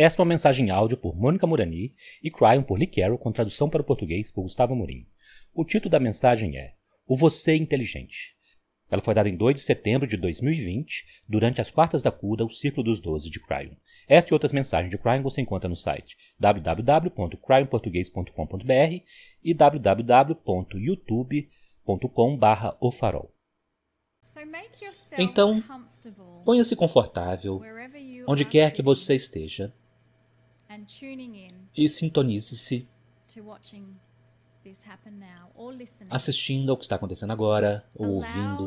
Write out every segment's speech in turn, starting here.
Esta é uma mensagem áudio por Mônica Murani e Cryon por Lee Carroll, com tradução para o português por Gustavo Mourinho. O título da mensagem é O Você Inteligente. Ela foi dada em 2 de setembro de 2020, durante as quartas da CUDA, o Círculo dos Doze de Cryon. Esta e outras mensagens de Cryon você encontra no site www.cryonportuguês.com.br e www.youtube.com/ofarol. Então, ponha-se confortável, onde quer que você esteja e sintonize-se assistindo ao que está acontecendo agora ou ouvindo.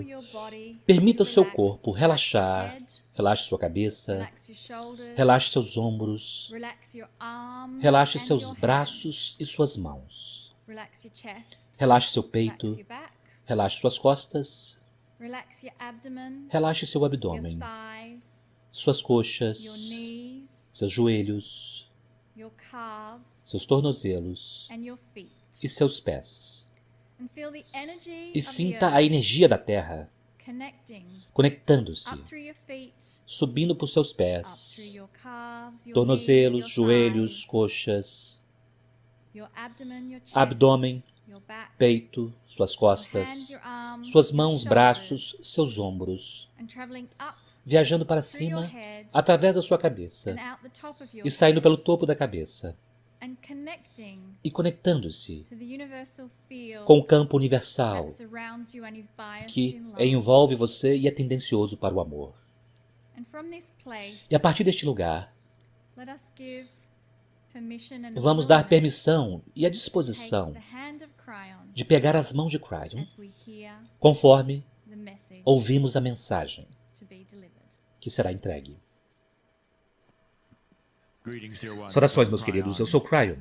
Permita o seu corpo relaxar. Relaxe sua cabeça, relaxe seus ombros, relaxe seus braços e suas mãos. Relaxe seu peito, relaxe suas costas, relaxe seu abdômen, suas coxas, seus joelhos, seus tornozelos e seus pés. E sinta a energia da terra conectando-se, subindo por seus pés, tornozelos, joelhos, coxas, abdômen, peito, suas costas, suas mãos, braços, seus ombros, viajando para cima através da sua cabeça e saindo pelo topo da cabeça e conectando-se com o campo universal que envolve você e é tendencioso para o amor. E a partir deste lugar, vamos dar permissão e a disposição de pegar as mãos de Cryon conforme ouvimos a mensagem que será entregue. Saudações, meus queridos. Eu sou Cryon,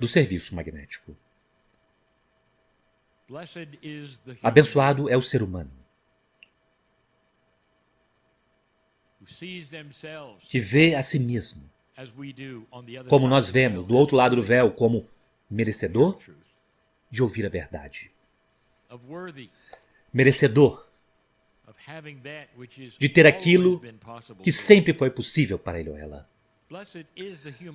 do Serviço Magnético. Abençoado é o ser humano que vê a si mesmo, como nós vemos do outro lado do véu, como merecedor de ouvir a verdade, merecedor de ter aquilo que sempre foi possível para ele ou ela.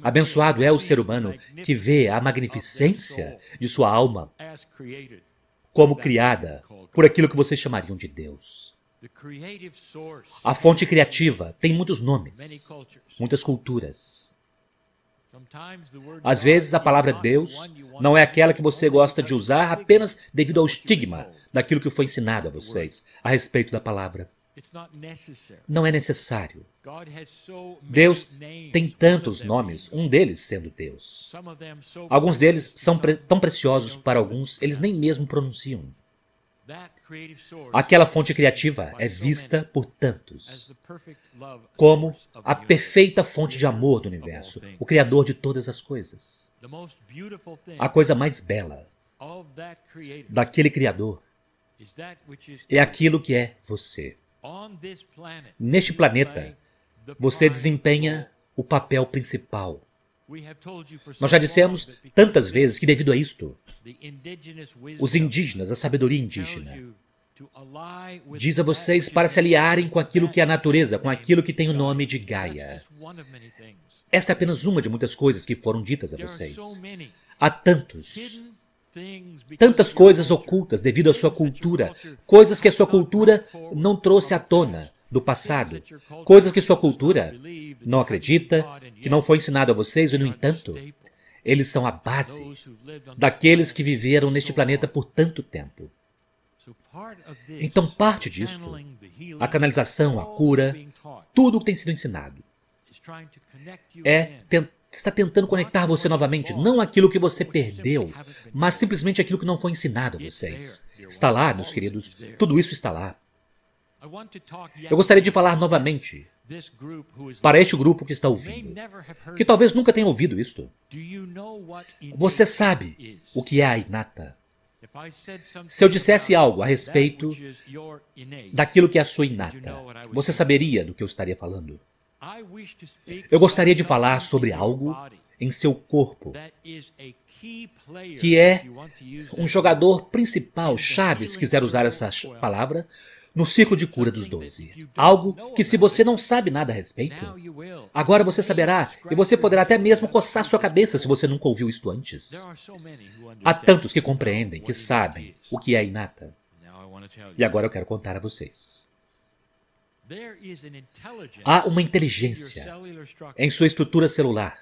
Abençoado é o ser humano que vê a magnificência de sua alma como criada por aquilo que vocês chamariam de Deus. A fonte criativa tem muitos nomes, muitas culturas, às vezes, a palavra Deus não é aquela que você gosta de usar apenas devido ao estigma daquilo que foi ensinado a vocês a respeito da palavra. Não é necessário. Deus tem tantos nomes, um deles sendo Deus. Alguns deles são pre tão preciosos para alguns, eles nem mesmo pronunciam. Aquela fonte criativa é vista por tantos como a perfeita fonte de amor do universo, o Criador de todas as coisas. A coisa mais bela daquele Criador é aquilo que é você. Neste planeta, você desempenha o papel principal. Nós já dissemos tantas vezes que, devido a isto, os indígenas, a sabedoria indígena, diz a vocês para se aliarem com aquilo que é a natureza, com aquilo que tem o nome de Gaia. Esta é apenas uma de muitas coisas que foram ditas a vocês. Há tantos. Tantas coisas ocultas devido à sua cultura, coisas que a sua cultura não trouxe à tona do passado, coisas que sua cultura não acredita, que não foi ensinado a vocês e, no entanto, eles são a base daqueles que viveram neste planeta por tanto tempo. Então, parte disso, a canalização, a cura, tudo o que tem sido ensinado, é está tentando conectar você novamente, não aquilo que você perdeu, mas simplesmente aquilo que não foi ensinado a vocês. Está lá, meus queridos, tudo isso está lá. Eu gostaria de falar novamente para este grupo que está ouvindo, que talvez nunca tenha ouvido isto. Você sabe o que é a inata. Se eu dissesse algo a respeito daquilo que é a sua inata, você saberia do que eu estaria falando. Eu gostaria de falar sobre algo em seu corpo, que é um jogador principal, Chaves, quiser usar essa palavra, no círculo de cura dos doze. Algo que, se você não sabe nada a respeito, agora você saberá e você poderá até mesmo coçar sua cabeça se você nunca ouviu isto antes. Há tantos que compreendem, que sabem o que é inata. E agora eu quero contar a vocês. Há uma inteligência em sua estrutura celular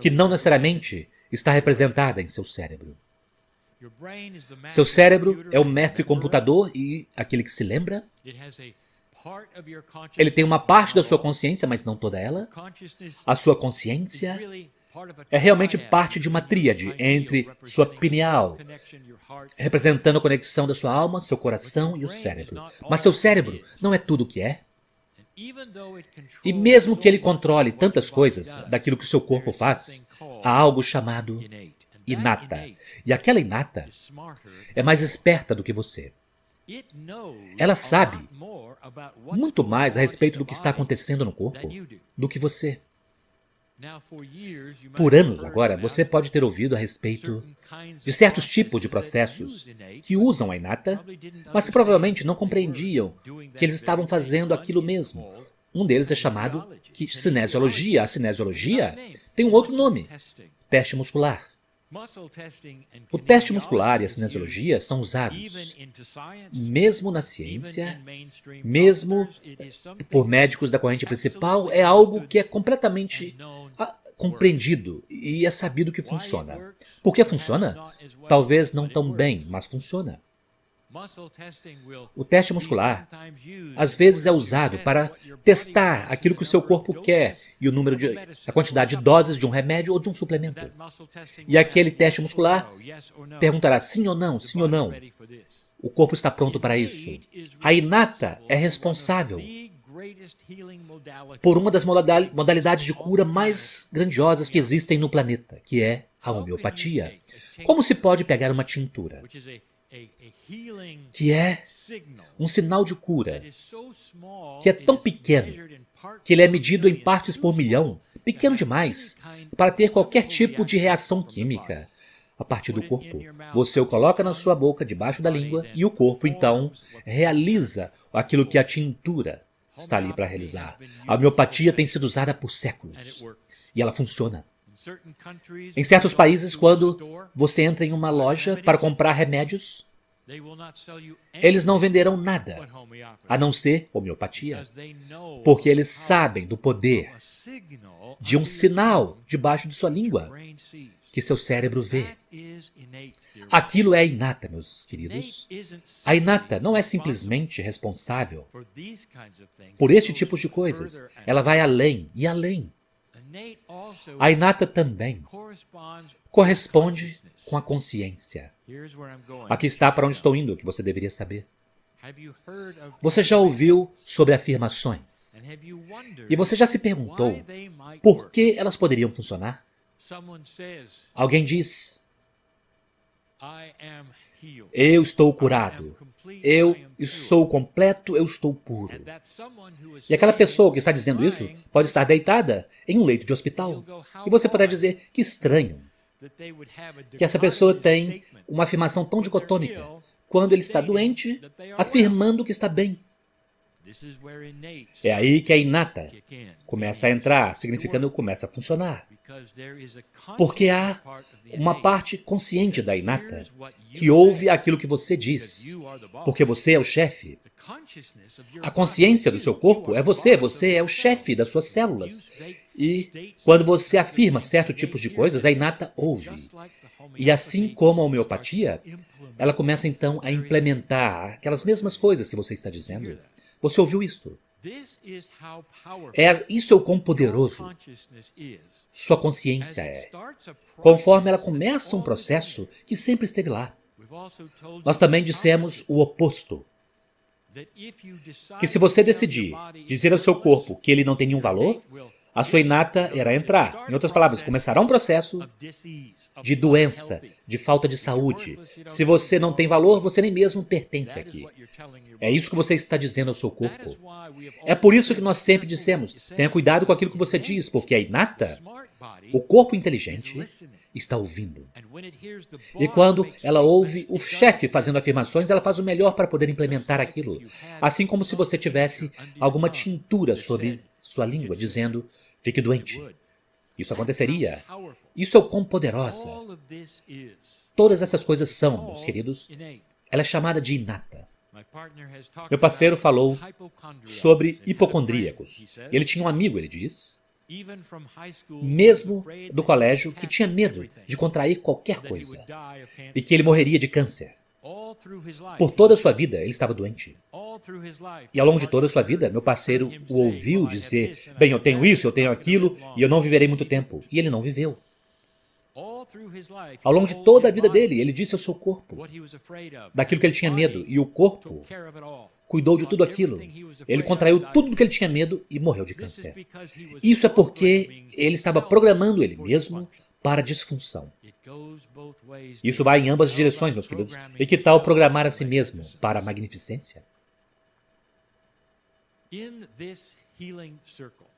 que não necessariamente está representada em seu cérebro. Seu cérebro é o mestre computador e aquele que se lembra. Ele tem uma parte da sua consciência, mas não toda ela. A sua consciência é realmente parte de uma tríade entre sua pineal, representando a conexão da sua alma, seu coração e o cérebro. Mas seu cérebro não é tudo o que é. E mesmo que ele controle tantas coisas daquilo que o seu corpo faz, há algo chamado inata. E aquela inata é mais esperta do que você. Ela sabe muito mais a respeito do que está acontecendo no corpo do que você. Por anos agora, você pode ter ouvido a respeito de certos tipos de processos que usam a inata, mas que provavelmente não compreendiam que eles estavam fazendo aquilo mesmo. Um deles é chamado que cinesiologia. A cinesiologia tem um outro nome: teste muscular. O teste muscular e a cinesiologia são usados, mesmo na ciência, mesmo por médicos da corrente principal, é algo que é completamente compreendido e é sabido que funciona. Por que funciona? Talvez não tão bem, mas funciona. O teste muscular às vezes é usado para testar aquilo que o seu corpo quer e o número de a quantidade de doses de um remédio ou de um suplemento. E aquele teste muscular perguntará sim ou não, sim ou não. O corpo está pronto para isso. A inata é responsável por uma das modalidades de cura mais grandiosas que existem no planeta, que é a homeopatia. Como se pode pegar uma tintura, que é um sinal de cura, que é tão pequeno que ele é medido em partes por milhão, pequeno demais para ter qualquer tipo de reação química a partir do corpo. Você o coloca na sua boca, debaixo da língua, e o corpo então realiza aquilo que a tintura está ali para realizar. A homeopatia tem sido usada por séculos e ela funciona. Em certos países, quando você entra em uma loja para comprar remédios, eles não venderão nada a não ser homeopatia, porque eles sabem do poder de um sinal debaixo de sua língua que seu cérebro vê. Aquilo é inata, meus queridos. A inata não é simplesmente responsável por este tipo de coisas. Ela vai além e além. A inata também corresponde com a consciência. Aqui está para onde estou indo, que você deveria saber. Você já ouviu sobre afirmações? E você já se perguntou por que elas poderiam funcionar? Alguém diz: Eu estou curado, eu sou completo, eu estou puro. E aquela pessoa que está dizendo isso pode estar deitada em um leito de hospital. E você poderá dizer: que estranho que essa pessoa tem uma afirmação tão dicotômica. Quando ele está doente, afirmando que está bem. É aí que a inata começa a entrar, significando que começa a funcionar. Porque há uma parte consciente da inata que ouve aquilo que você diz, porque você é o chefe. A consciência do seu corpo é você, você é o chefe das suas células. E quando você afirma certo tipos de coisas, a inata ouve. E assim como a homeopatia, ela começa então a implementar aquelas mesmas coisas que você está dizendo. Você ouviu isto? É, isso é o quão poderoso sua consciência é. Conforme ela começa um processo que sempre esteve lá. Nós também dissemos o oposto. Que se você decidir dizer ao seu corpo que ele não tem nenhum valor, a sua inata era entrar. Em outras palavras, começará um processo de doença, de falta de saúde. Se você não tem valor, você nem mesmo pertence aqui. É isso que você está dizendo ao seu corpo. É por isso que nós sempre dissemos: tenha cuidado com aquilo que você diz, porque a inata, o corpo inteligente, está ouvindo. E quando ela ouve o chefe fazendo afirmações, ela faz o melhor para poder implementar aquilo. Assim como se você tivesse alguma tintura sobre sua língua, dizendo: Fique doente. Isso aconteceria. Isso é o quão poderosa. Todas essas coisas são, meus queridos, ela é chamada de inata. Meu parceiro falou sobre hipocondríacos. Ele tinha um amigo, ele diz, mesmo do colégio, que tinha medo de contrair qualquer coisa e que ele morreria de câncer. Por toda a sua vida, ele estava doente. E ao longo de toda a sua vida, meu parceiro o ouviu dizer: Bem, eu tenho isso, eu tenho aquilo, e eu não viverei muito tempo. E ele não viveu. Ao longo de toda a vida dele, ele disse ao seu corpo daquilo que ele tinha medo, e o corpo cuidou de tudo aquilo. Ele contraiu tudo do que ele tinha medo e morreu de câncer. Isso é porque ele estava programando ele mesmo para disfunção. Isso vai em ambas as direções, meus queridos. E que tal programar a si mesmo para a magnificência?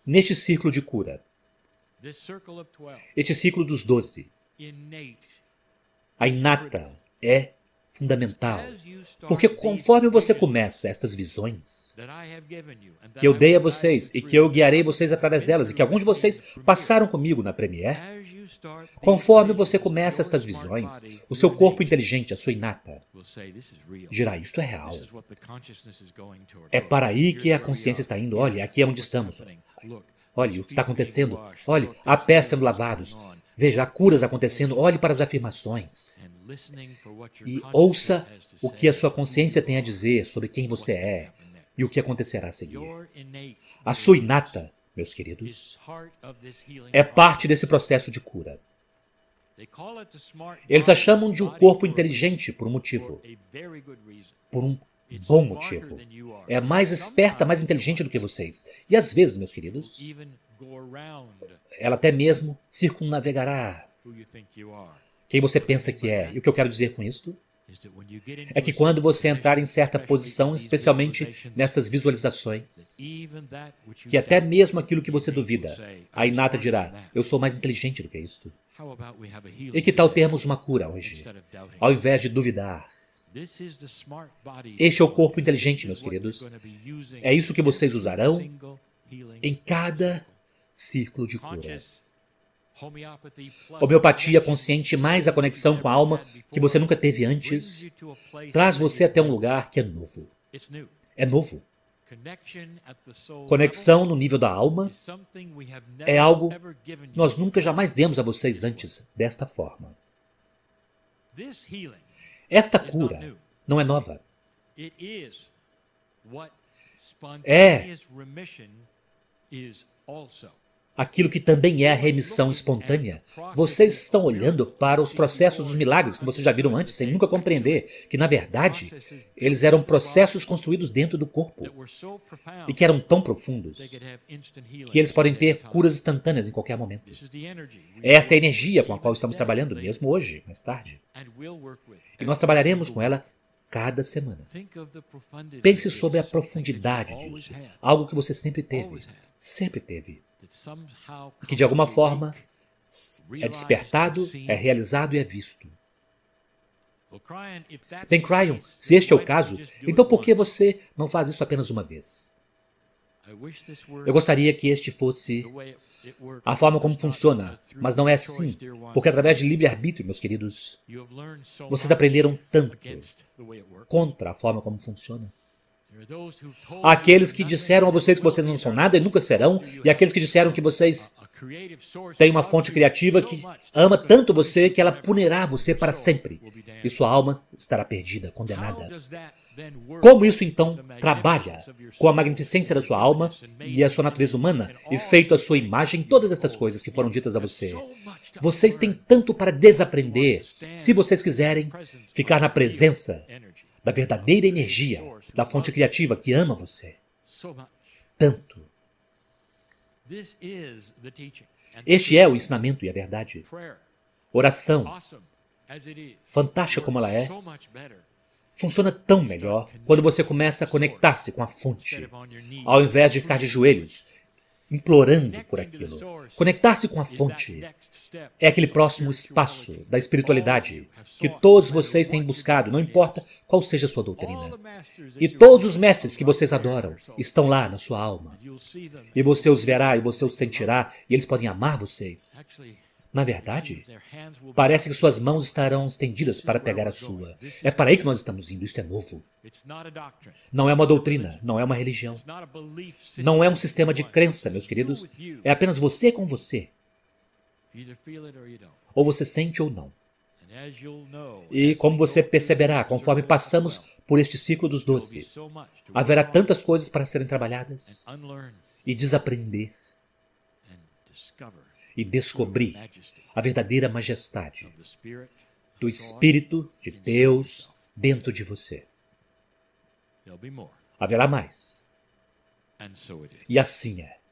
Neste círculo de cura, este círculo dos doze, a inata é fundamental. Porque conforme você começa estas visões que eu dei a vocês e que eu guiarei vocês através delas e que alguns de vocês passaram comigo na Premiere, Conforme você começa estas visões, o seu corpo inteligente, a sua inata, dirá: Isto é real. É para aí que a consciência está indo. Olha, aqui é onde estamos. Olhe o que está acontecendo. Olhe, há pés sendo lavados. Veja, há curas acontecendo. Olhe para as afirmações. E ouça o que a sua consciência tem a dizer sobre quem você é e o que acontecerá a seguir. A sua inata meus queridos, é parte desse processo de cura. Eles a chamam de um corpo inteligente por um motivo. Por um bom motivo. É mais esperta, mais inteligente do que vocês. E às vezes, meus queridos, ela até mesmo circunnavegará quem você pensa que é. E o que eu quero dizer com isto? é que quando você entrar em certa posição, especialmente nestas visualizações, que até mesmo aquilo que você duvida, oh, a Inata dirá: Eu sou mais inteligente do que isto. E que tal termos uma cura hoje, ao invés de duvidar? Este é o corpo inteligente, meus queridos. É isso que vocês usarão em cada círculo de cura. Homeopatia consciente mais a conexão com a alma que você nunca teve antes traz você até um lugar que é novo. É novo. Conexão no nível da alma é algo nós nunca jamais demos a vocês antes desta forma. Esta cura não é nova. É aquilo que também é a remissão espontânea. Vocês estão olhando para os processos dos milagres que vocês já viram antes, sem nunca compreender que, na verdade, eles eram processos construídos dentro do corpo e que eram tão profundos que eles podem ter curas instantâneas em qualquer momento. Esta é a energia com a qual estamos trabalhando, mesmo hoje, mais tarde. E nós trabalharemos com ela cada semana. Pense sobre a profundidade disso, algo que você sempre teve, sempre teve que de alguma forma é despertado, é realizado e é visto. Bem, Cryon, se este é o caso, então por que você não faz isso apenas uma vez? Eu gostaria que este fosse a forma como funciona, mas não é assim, porque através de livre-arbítrio, meus queridos, vocês aprenderam tanto contra a forma como funciona. Aqueles que disseram a vocês que vocês não são nada e nunca serão, e aqueles que disseram que vocês têm uma fonte criativa que ama tanto você que ela punirá você para sempre, e sua alma estará perdida, condenada. Como isso então trabalha com a magnificência da sua alma e a sua natureza humana e feito a sua imagem, todas estas coisas que foram ditas a você? Vocês têm tanto para desaprender se vocês quiserem ficar na presença da verdadeira energia, da fonte criativa que ama você. Tanto. Este é o ensinamento e a verdade. Oração, fantástica como ela é, funciona tão melhor quando você começa a conectar-se com a fonte, ao invés de ficar de joelhos implorando por aquilo. Conectar-se com a fonte é aquele próximo espaço da espiritualidade que todos vocês têm buscado, não importa qual seja a sua doutrina. E todos os mestres que vocês adoram estão lá na sua alma. E você os verá e você os sentirá, e eles podem amar vocês. Na verdade, parece que suas mãos estarão estendidas para pegar a sua. É para aí que nós estamos indo, isto é novo. Não é uma doutrina, não é uma religião. Não é um sistema de crença, meus queridos. É apenas você com você. Ou você sente ou não. E como você perceberá, conforme passamos por este ciclo dos doze, haverá tantas coisas para serem trabalhadas e desaprender e descobri a verdadeira majestade do Espírito de Deus dentro de você. Haverá mais. E assim é.